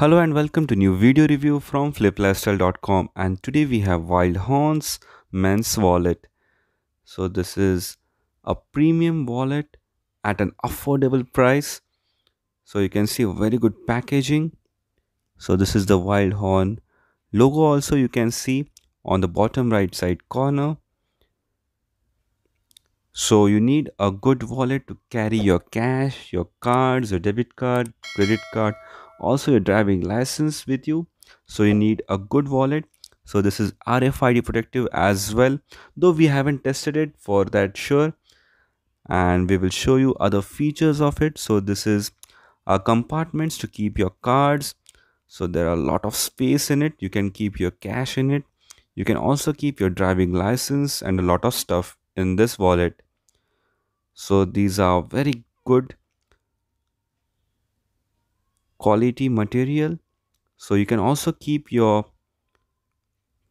Hello and welcome to new video review from fliplifestyle.com and today we have Wild Horns men's wallet. So this is a premium wallet at an affordable price. So you can see very good packaging. So this is the Wild Horn logo also you can see on the bottom right side corner. So you need a good wallet to carry your cash, your cards, your debit card, credit card also your driving license with you so you need a good wallet so this is RFID protective as well though we haven't tested it for that sure and we will show you other features of it so this is uh, compartments to keep your cards so there are a lot of space in it you can keep your cash in it you can also keep your driving license and a lot of stuff in this wallet so these are very good quality material so you can also keep your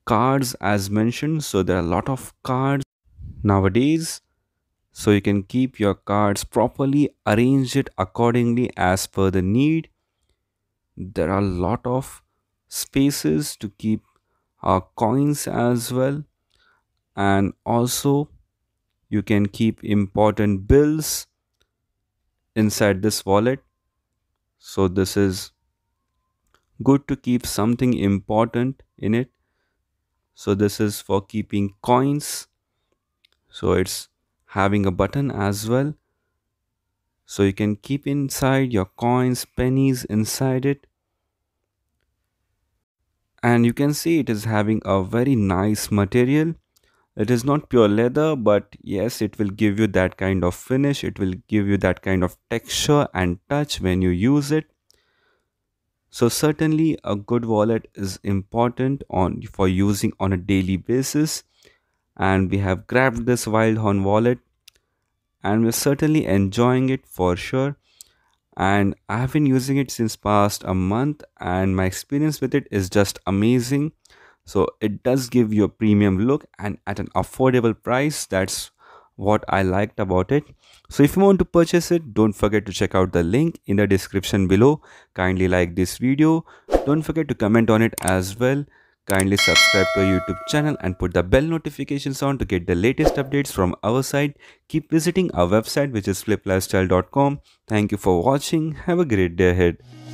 cards as mentioned so there are a lot of cards nowadays so you can keep your cards properly arrange it accordingly as per the need there are a lot of spaces to keep our coins as well and also you can keep important bills inside this wallet so this is good to keep something important in it so this is for keeping coins so it's having a button as well so you can keep inside your coins pennies inside it and you can see it is having a very nice material it is not pure leather but yes it will give you that kind of finish it will give you that kind of texture and touch when you use it so certainly a good wallet is important on for using on a daily basis and we have grabbed this wild horn wallet and we're certainly enjoying it for sure and i have been using it since past a month and my experience with it is just amazing so it does give you a premium look and at an affordable price that's what i liked about it so if you want to purchase it don't forget to check out the link in the description below kindly like this video don't forget to comment on it as well kindly subscribe to our youtube channel and put the bell notifications on to get the latest updates from our side keep visiting our website which is fliplifestyle.com thank you for watching have a great day ahead